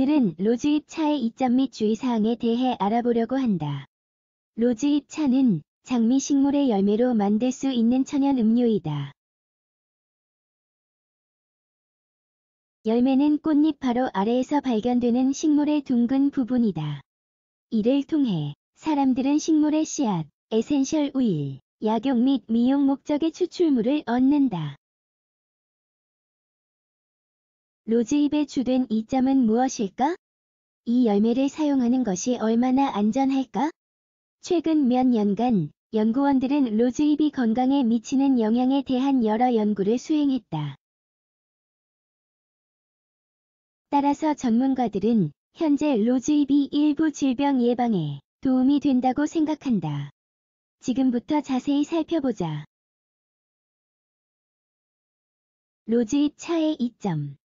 오늘은 로즈 잎차의 이점 및 주의사항에 대해 알아보려고 한다. 로즈 잎차는 장미 식물의 열매로 만들 수 있는 천연 음료이다. 열매는 꽃잎 바로 아래에서 발견되는 식물의 둥근 부분이다. 이를 통해 사람들은 식물의 씨앗, 에센셜 오일, 약용 및 미용 목적의 추출물을 얻는다. 로즈잎에 주된 이점은 무엇일까? 이 열매를 사용하는 것이 얼마나 안전할까? 최근 몇 년간 연구원들은 로즈잎이 건강에 미치는 영향에 대한 여러 연구를 수행했다. 따라서 전문가들은 현재 로즈잎이 일부 질병 예방에 도움이 된다고 생각한다. 지금부터 자세히 살펴보자. 로즈잎 차의 이점